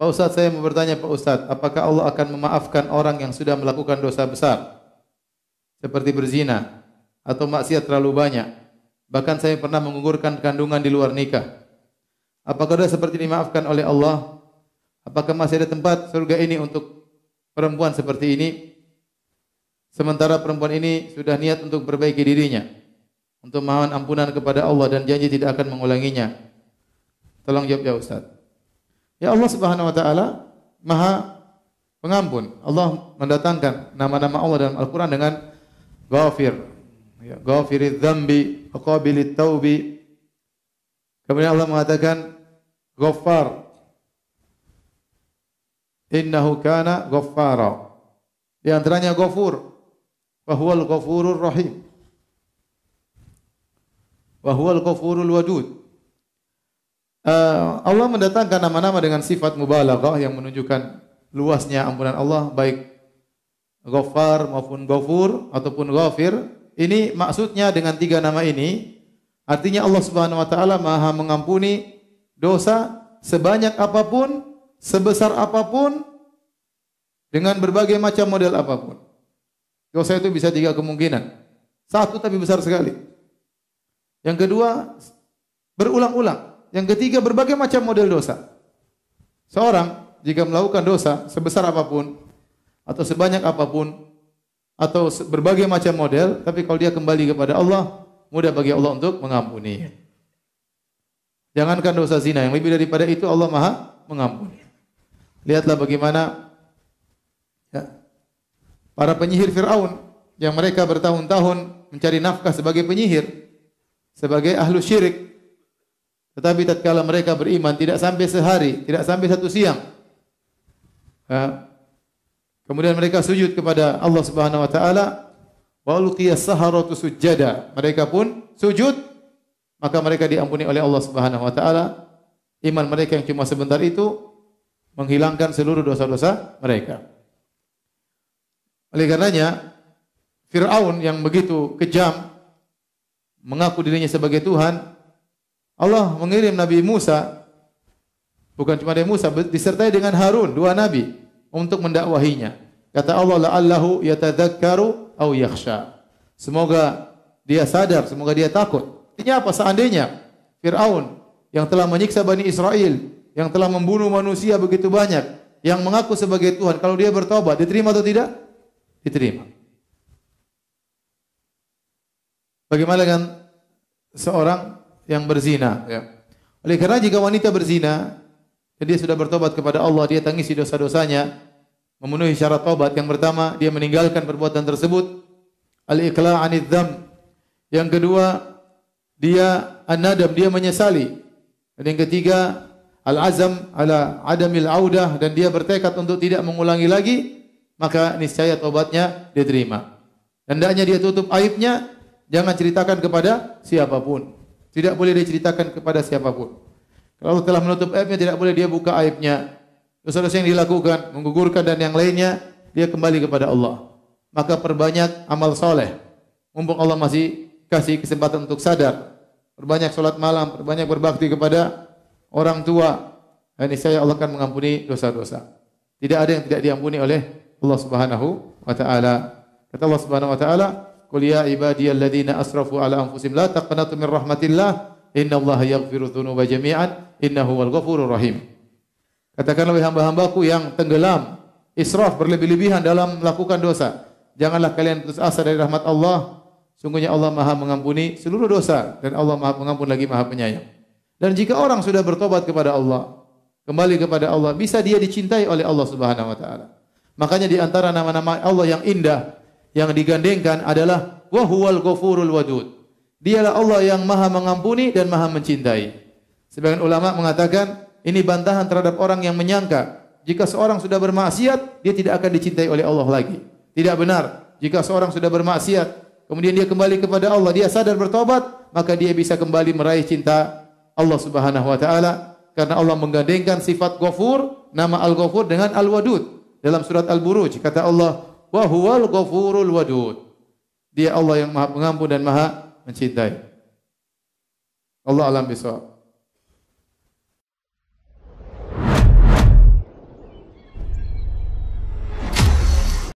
Pak Ustaz saya mau bertanya Pak Ustaz, apakah Allah akan memaafkan orang yang sudah melakukan dosa besar? Seperti berzina atau maksiat terlalu banyak. Bahkan saya pernah mengugurkan kandungan di luar nikah. Apakah sudah seperti dimaafkan oleh Allah? Apakah masih ada tempat surga ini untuk perempuan seperti ini? Sementara perempuan ini sudah niat untuk perbaiki dirinya. Untuk mohon ampunan kepada Allah dan janji tidak akan mengulanginya. Tolong jawab ya Ustaz. Ya Allah Subhanahu wa taala Maha Pengampun. Allah mendatangkan nama-nama Allah dalam Al-Qur'an dengan Ghafir. Ya, Ghafiriz dzambi, Qabilit taubi. Kemudian Allah mengatakan Ghaffar. Innahu kana ghaffara. Di antaranya Ghafur. Wa huwal Ghafurur Rahim. Wa huwal Ghafurul Wadud. Eh, Allah mendatangkan nama-nama dengan sifat mubalaghah yang menunjukkan luasnya ampunan Allah baik Ghaffar maupun Ghafur ataupun Ghafir. Ini maksudnya dengan tiga nama ini artinya Allah Subhanahu wa taala Maha mengampuni dosa sebanyak apapun, sebesar apapun dengan berbagai macam model apapun. Dosa itu bisa tiga kemungkinan. Satu tapi besar sekali. Yang kedua berulang-ulang yang ketiga berbagai macam model dosa. Seorang jika melakukan dosa sebesar apapun atau sebanyak apapun atau berbagai macam model, tapi kalau dia kembali kepada Allah, mudah bagi Allah untuk mengampuni. Jangankan dosa zina yang lebih daripada itu Allah Maha mengampuni. Lihatlah bagaimana ya, para penyihir Firaun yang mereka bertahun-tahun mencari nafkah sebagai penyihir, sebagai ahlu syirik, tetapi tatkala mereka beriman tidak sampai sehari, tidak sampai satu siang. Ha? Kemudian mereka sujud kepada Allah Subhanahu wa taala. Wa ulqiyas saharatu sujada. Mereka pun sujud maka mereka diampuni oleh Allah Subhanahu wa taala. Iman mereka yang cuma sebentar itu menghilangkan seluruh dosa-dosa mereka. Oleh karenanya Firaun yang begitu kejam mengaku dirinya sebagai Tuhan Allah mengirim Nabi Musa bukan cuma Nabi Musa disertai dengan Harun dua nabi untuk mendakwahinya. Kata Allah La la'allahu yatadzakkaru Au yakhsha. Semoga dia sadar, semoga dia takut. Artinya apa seandainya Firaun yang telah menyiksa Bani Israel yang telah membunuh manusia begitu banyak, yang mengaku sebagai Tuhan, kalau dia bertobat diterima atau tidak? Diterima. Bagaimana dengan seorang yang berzina. Ya. Oleh kerana jika wanita berzina, dia sudah bertobat kepada Allah, dia tangisi dosa-dosanya, memenuhi syarat taubat. Yang pertama, dia meninggalkan perbuatan tersebut. Al-ikhla anidham. Yang kedua, dia anadam, dia menyesali. Dan yang ketiga, al-azam ala adamil audah. Dan dia bertekad untuk tidak mengulangi lagi, maka niscaya taubatnya diterima. Hendaknya dia tutup aibnya, jangan ceritakan kepada siapapun. Tidak boleh dia ceritakan kepada siapapun. Kalau Allah telah menutup aibnya, tidak boleh dia buka aibnya. Dosa-dosa yang dilakukan, menggugurkan dan yang lainnya, dia kembali kepada Allah. Maka perbanyak amal soleh. Mumpung Allah masih kasih kesempatan untuk sadar. Perbanyak solat malam, perbanyak berbakti kepada orang tua. Ini saya Allah akan mengampuni dosa-dosa. Tidak ada yang tidak diampuni oleh Allah Subhanahu wa taala. Kata Allah Subhanahu wa taala, Qul ya ibadiyal ladzina asrafu ala anfusim la taqnatu min rahmatillah innallaha yaghfiru dzunuba jami'an innahu wal ghafurur rahim. Katakanlah wahai hamba-hambaku yang tenggelam israf berlebih-lebihan dalam melakukan dosa. Janganlah kalian putus asa dari rahmat Allah. Sungguhnya Allah Maha mengampuni seluruh dosa dan Allah Maha mengampun lagi Maha penyayang. Dan jika orang sudah bertobat kepada Allah, kembali kepada Allah, bisa dia dicintai oleh Allah Subhanahu wa taala. Makanya di antara nama-nama Allah yang indah yang digandengkan adalah wahwal ghafurul wadud. Dialah Allah yang maha mengampuni dan maha mencintai. Sebagian ulama mengatakan ini bantahan terhadap orang yang menyangka jika seorang sudah bermaksiat dia tidak akan dicintai oleh Allah lagi. Tidak benar. Jika seorang sudah bermaksiat kemudian dia kembali kepada Allah, dia sadar bertobat, maka dia bisa kembali meraih cinta Allah Subhanahu wa taala karena Allah menggandengkan sifat Ghafur, nama Al-Ghafur dengan Al-Wadud dalam surat Al-Buruj kata Allah wa huwal ghafurul wadud. Dia Allah yang Maha Pengampun dan Maha Mencintai. Allah alam bisawab.